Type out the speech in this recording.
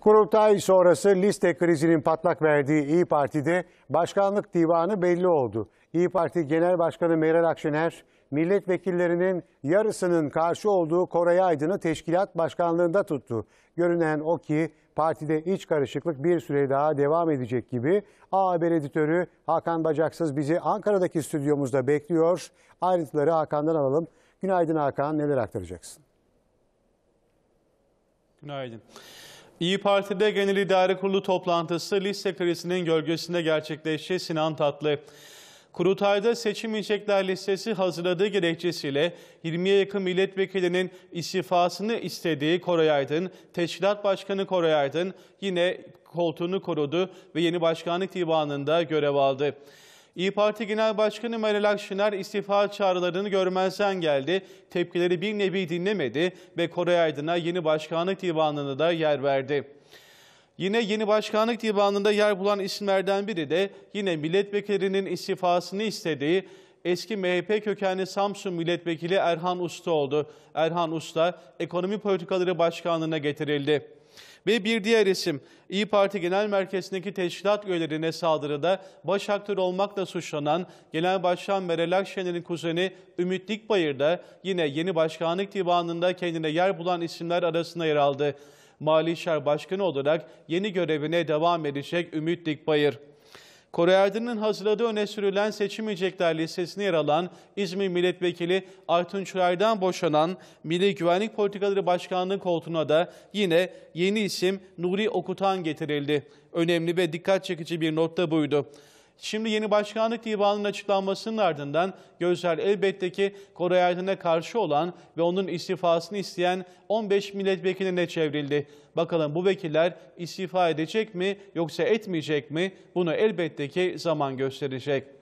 Kurultay sonrası liste krizinin patlak verdiği İyi Parti'de başkanlık divanı belli oldu. İyi Parti Genel Başkanı Meral Akşener, milletvekillerinin yarısının karşı olduğu Koray Aydın'ı teşkilat başkanlığında tuttu. Görünen o ki partide iç karışıklık bir süre daha devam edecek gibi. A Haber editörü Hakan Bacaksız bizi Ankara'daki stüdyomuzda bekliyor. Ayrıntıları Hakan'dan alalım. Günaydın Hakan, neler aktaracaksın? Günaydın. İyi Parti'de Genel İdare Kurulu toplantısı liste krizinin gölgesinde gerçekleşti Sinan Tatlı. Kurultayda seçilmeyecekler listesi hazırladığı gerekçesiyle 20'ye yakın milletvekilinin istifasını istediği Koray Aydın, Teşkilat Başkanı Koray Aydın yine koltuğunu korudu ve yeni başkanlık divanında görev aldı. İyi Parti Genel Başkanı Meral Akşener istifa çağrılarını görmezden geldi, tepkileri bir nevi dinlemedi ve Koray Aydın'a yeni başkanlık divanında da yer verdi. Yine yeni başkanlık divanında yer bulan isimlerden biri de yine milletvekillerinin istifasını istediği eski MHP kökenli Samsun Milletvekili Erhan Usta oldu. Erhan Usta Ekonomi Politikaları Başkanlığı'na getirildi. Ve bir diğer isim İyi Parti Genel Merkezi'ndeki teşkilat üyelerine saldırıda baş aktör olmakla suçlanan Genel Başkan Meral Akşener'in kuzeni Ümit Dikbayır da yine yeni başkanlık divanında kendine yer bulan isimler arasında yer aldı. Mali İşler Başkanı olarak yeni görevine devam edecek Ümit Dikbayır. Kore Erdin'in hazırladığı öne sürülen seçilmeyecekler listesine yer alan İzmir Milletvekili Aytunç Ray'dan boşanan Milli Güvenlik Politikaları Başkanlığı koltuğuna da yine yeni isim Nuri Okutan getirildi. Önemli ve dikkat çekici bir not da buydu. Şimdi yeni başkanlık divanının açıklanmasının ardından gözler elbette ki Koray Aydın'a karşı olan ve onun istifasını isteyen 15 milletvekiline çevrildi. Bakalım bu vekiller istifa edecek mi yoksa etmeyecek mi? Bunu elbette ki zaman gösterecek.